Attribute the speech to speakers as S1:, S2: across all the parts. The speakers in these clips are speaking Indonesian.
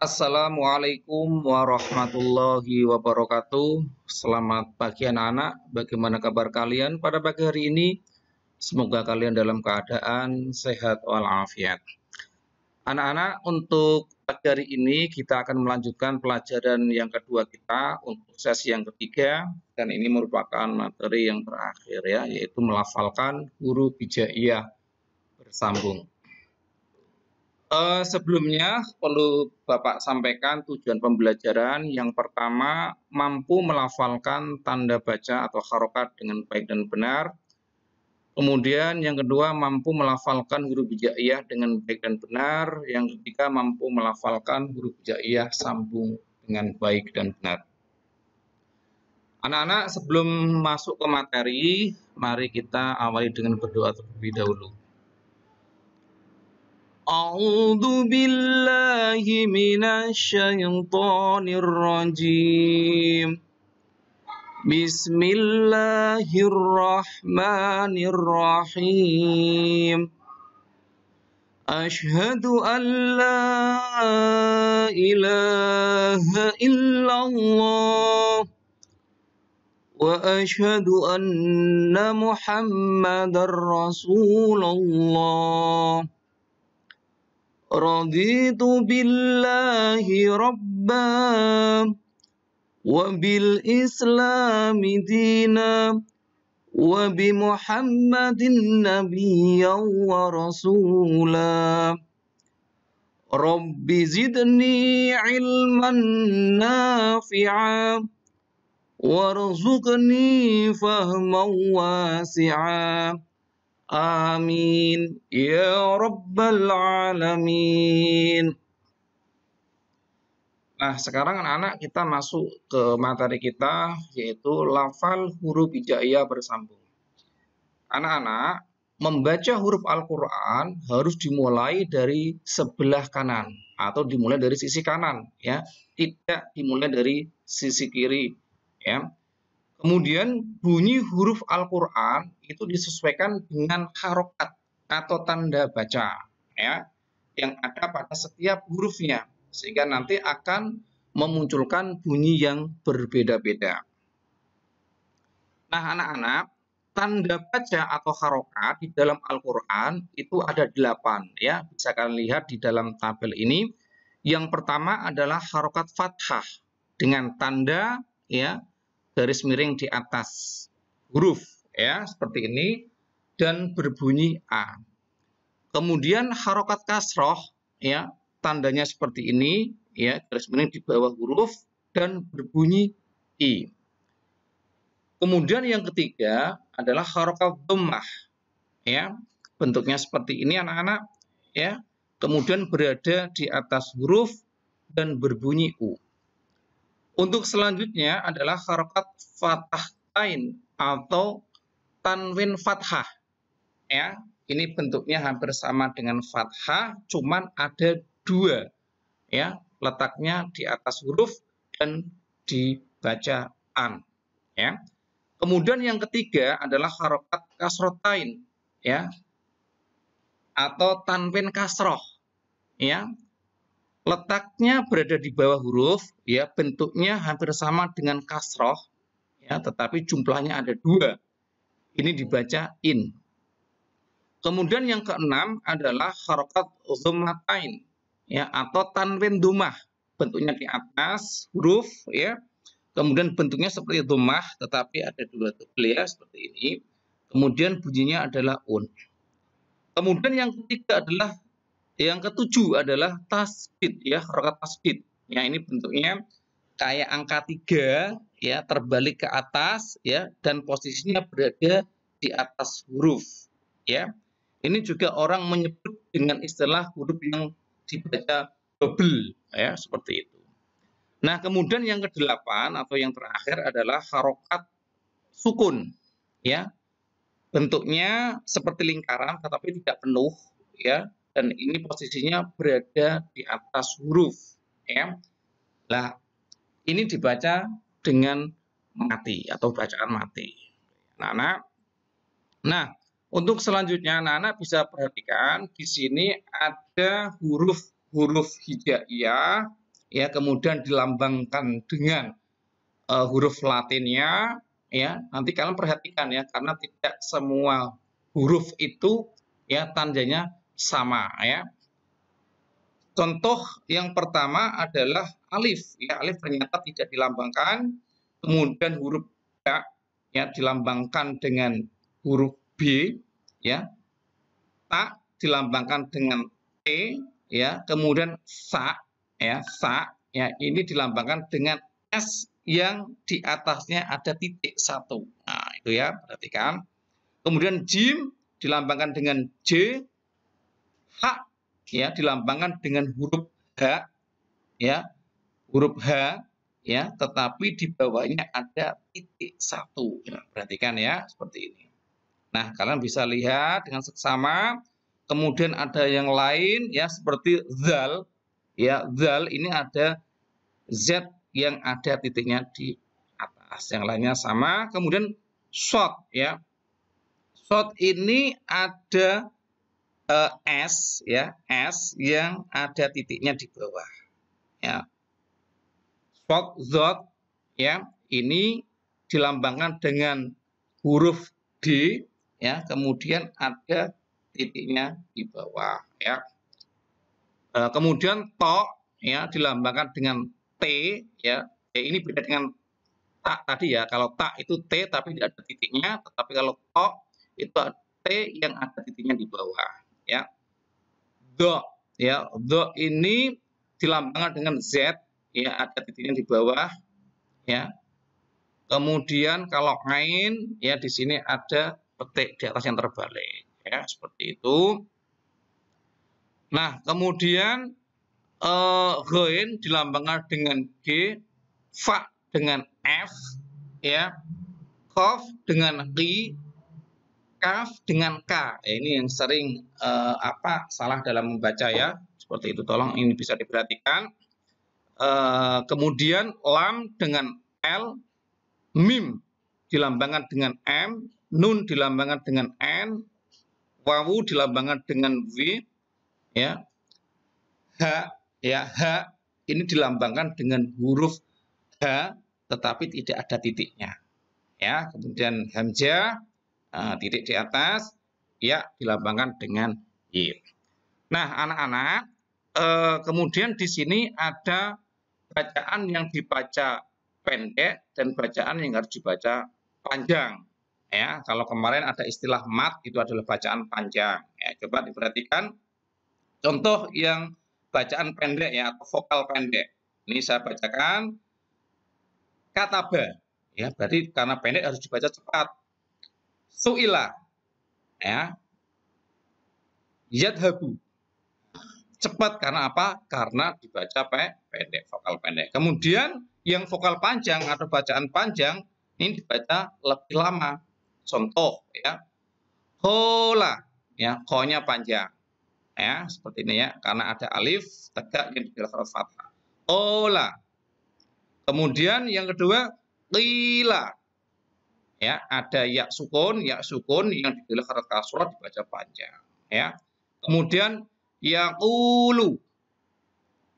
S1: Assalamualaikum warahmatullahi wabarakatuh. Selamat pagi anak-anak. Bagaimana kabar kalian pada pagi hari ini? Semoga kalian dalam keadaan sehat walafiat. Anak-anak, untuk pagi hari ini kita akan melanjutkan pelajaran yang kedua kita untuk sesi yang ketiga dan ini merupakan materi yang terakhir ya, yaitu melafalkan huruf hijaiyah bersambung. Uh, sebelumnya perlu Bapak sampaikan tujuan pembelajaran. Yang pertama, mampu melafalkan tanda baca atau harokat dengan baik dan benar. Kemudian yang kedua, mampu melafalkan huruf hijaiyah dengan baik dan benar. Yang ketiga, mampu melafalkan huruf hijaiyah sambung dengan baik dan benar. Anak-anak, sebelum masuk ke materi, mari kita awali dengan berdoa terlebih dahulu. أعوذ بالله من الشيطان الرجيم بسم الله الرحمن الرحيم أشهد أن لا إله إلا الله وأشهد أن محمد رسول الله رضيت بالله ربا وبالإسلام دينا وبمحمد نبيا ورسولا رب زدني علما نافعا وارزقني فهما واسعا Amin Ya Rabbal Alamin Nah sekarang anak-anak kita masuk ke materi kita yaitu lafal huruf hijaiyah bersambung Anak-anak membaca huruf Al-Quran harus dimulai dari sebelah kanan atau dimulai dari sisi kanan ya tidak dimulai dari sisi kiri ya Kemudian bunyi huruf Al-Quran itu disesuaikan dengan harokat atau tanda baca ya yang ada pada setiap hurufnya sehingga nanti akan memunculkan bunyi yang berbeda-beda. Nah anak-anak, tanda baca atau harokat di dalam Al-Quran itu ada delapan ya. Bisa kalian lihat di dalam tabel ini. Yang pertama adalah harokat fathah dengan tanda ya garis miring di atas huruf ya seperti ini dan berbunyi a. Kemudian harokat kasroh ya tandanya seperti ini ya garis miring di bawah huruf dan berbunyi i. Kemudian yang ketiga adalah harokat domah ya bentuknya seperti ini anak-anak ya kemudian berada di atas huruf dan berbunyi u. Untuk selanjutnya adalah harokat fathah tain atau tanwin fathah. Ya, ini bentuknya hampir sama dengan fathah, cuman ada dua. Ya, letaknya di atas huruf dan di bacaan. Ya. Kemudian yang ketiga adalah harokat kasrotain. Ya, atau tanwin kasroh. Ya, letaknya berada di bawah huruf, ya bentuknya hampir sama dengan kasroh, ya, tetapi jumlahnya ada dua. Ini dibaca in. Kemudian yang keenam adalah harokat zummatain, ya atau tanwin dumah. Bentuknya di atas huruf, ya. Kemudian bentuknya seperti dumah, tetapi ada dua tebel ya seperti ini. Kemudian bunyinya adalah un. Kemudian yang ketiga adalah yang ketujuh adalah tasbid ya, rokat tasbid. Ya, ini bentuknya kayak angka tiga ya, terbalik ke atas ya dan posisinya berada di atas huruf ya. Ini juga orang menyebut dengan istilah huruf yang dibaca double ya, seperti itu. Nah, kemudian yang kedelapan atau yang terakhir adalah harokat sukun ya. Bentuknya seperti lingkaran tetapi tidak penuh ya dan ini posisinya berada di atas huruf ya. Nah, ini dibaca dengan mati atau bacaan mati. Anak-anak. Nah, untuk selanjutnya anak-anak bisa perhatikan di sini ada huruf-huruf hijaiyah ya kemudian dilambangkan dengan uh, huruf latinnya ya. Nanti kalian perhatikan ya karena tidak semua huruf itu ya tandanya sama ya. Contoh yang pertama adalah alif. Ya, alif ternyata tidak dilambangkan. Kemudian huruf ya, ya dilambangkan dengan huruf B, ya. Ta dilambangkan dengan T, ya. Kemudian sa, ya, sa, ya. Ini dilambangkan dengan S yang di atasnya ada titik satu. Nah, itu ya, perhatikan. Kemudian jim dilambangkan dengan J, hak ya dilambangkan dengan huruf H ya huruf H ya tetapi di bawahnya ada titik satu ya, perhatikan ya seperti ini nah kalian bisa lihat dengan seksama kemudian ada yang lain ya seperti zal ya zal ini ada z yang ada titiknya di atas yang lainnya sama kemudian shot ya shot ini ada uh, S ya, S yang ada titiknya di bawah. Ya. Spot zot ya, ini dilambangkan dengan huruf D ya, kemudian ada titiknya di bawah ya. uh, kemudian to ya dilambangkan dengan T ya. ini beda dengan tak tadi ya. Kalau tak itu T tapi tidak ada titiknya, tetapi kalau to itu T yang ada titiknya di bawah ya. Do ya, do ini dilambangkan dengan Z ya, ada titiknya di bawah ya. Kemudian kalau ain ya di sini ada petik di atas yang terbalik ya, seperti itu. Nah, kemudian eh uh, dilambangkan dengan G, fa dengan F ya, kof dengan qi kaf dengan k. Eh, ini yang sering uh, apa salah dalam membaca ya. Seperti itu tolong ini bisa diperhatikan. Uh, kemudian lam dengan l, mim dilambangkan dengan m, nun dilambangkan dengan n, wawu dilambangkan dengan V, ya. H ya h ini dilambangkan dengan huruf h tetapi tidak ada titiknya. Ya, kemudian hamzah Eh, hmm. titik di atas ya dilambangkan dengan Y. Nah, anak-anak, eh, kemudian di sini ada bacaan yang dibaca pendek dan bacaan yang harus dibaca panjang. Ya, kalau kemarin ada istilah mat itu adalah bacaan panjang. Ya, coba diperhatikan contoh yang bacaan pendek ya atau vokal pendek. Ini saya bacakan kata Ya, berarti karena pendek harus dibaca cepat suila ya yadhabu cepat karena apa? Karena dibaca pendek, vokal pendek. Kemudian yang vokal panjang atau bacaan panjang ini dibaca lebih lama. Contoh ya. Hola ya, konya panjang. Ya, seperti ini ya, karena ada alif tegak yang dikira fathah. Hola. Kemudian yang kedua, qila ya ada ya sukun ya sukun yang dibilang harokat surat dibaca panjang ya kemudian Ulu.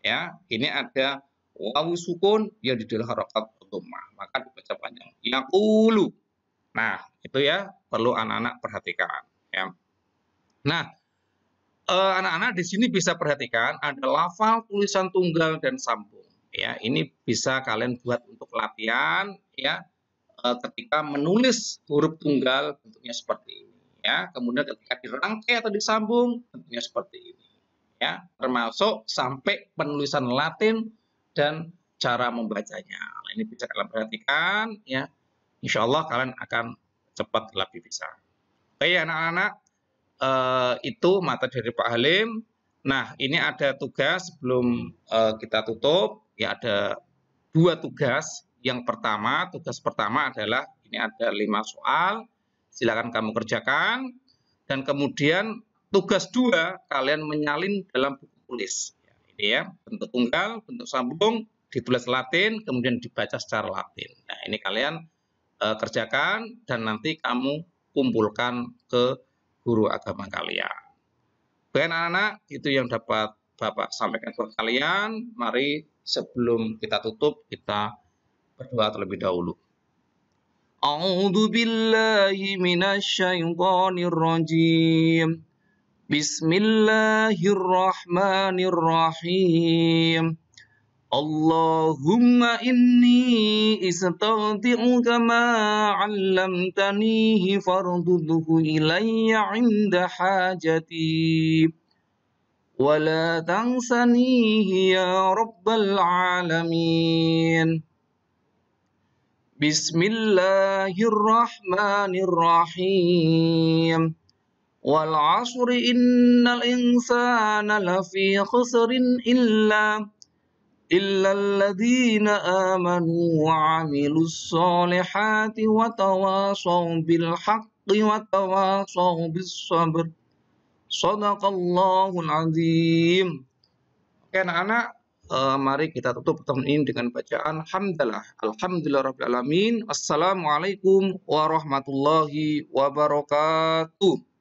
S1: ya ini ada wawu sukun yang dibilang harokat dhammah maka dibaca panjang Ulu. nah itu ya perlu anak-anak perhatikan ya nah eh, anak-anak eh, di sini bisa perhatikan ada lafal tulisan tunggal dan sambung ya ini bisa kalian buat untuk latihan ya Eh, ketika menulis huruf tunggal bentuknya seperti ini ya kemudian ketika dirangkai atau disambung bentuknya seperti ini ya termasuk sampai penulisan Latin dan cara membacanya nah, ini bisa kalian perhatikan ya Insya Allah kalian akan cepat lebih bisa oke ya anak-anak e, itu mata dari Pak Halim nah ini ada tugas sebelum e, kita tutup ya ada dua tugas yang pertama, tugas pertama adalah ini ada lima soal, silakan kamu kerjakan. Dan kemudian tugas dua, kalian menyalin dalam buku tulis. Ya, ini ya, bentuk tunggal, bentuk sambung, ditulis Latin, kemudian dibaca secara Latin. Nah, ini kalian e, kerjakan dan nanti kamu kumpulkan ke guru agama kalian. Baik anak-anak, itu yang dapat Bapak sampaikan ke kalian. Mari sebelum kita tutup, kita أعوذ بالله من الشيطان الرجيم بسم الله الرحمن الرحيم اللهم إني استودعك ما علمتنيه فاردده إلي عند حاجتي ولا تنسنيه يا رب العالمين بسم الله الرحمن الرحيم والعصر إن الإنسان لفي خسر إلا إلا الذين آمنوا وعملوا الصالحات وتواصوا بالحق وتواصوا بالصبر صدق الله العظيم Oke anak-anak, Eh, mari kita tutup pertemuan ini dengan bacaan Alhamdulillah. Alhamdulillah Rabbil Alamin. Assalamualaikum warahmatullahi wabarakatuh.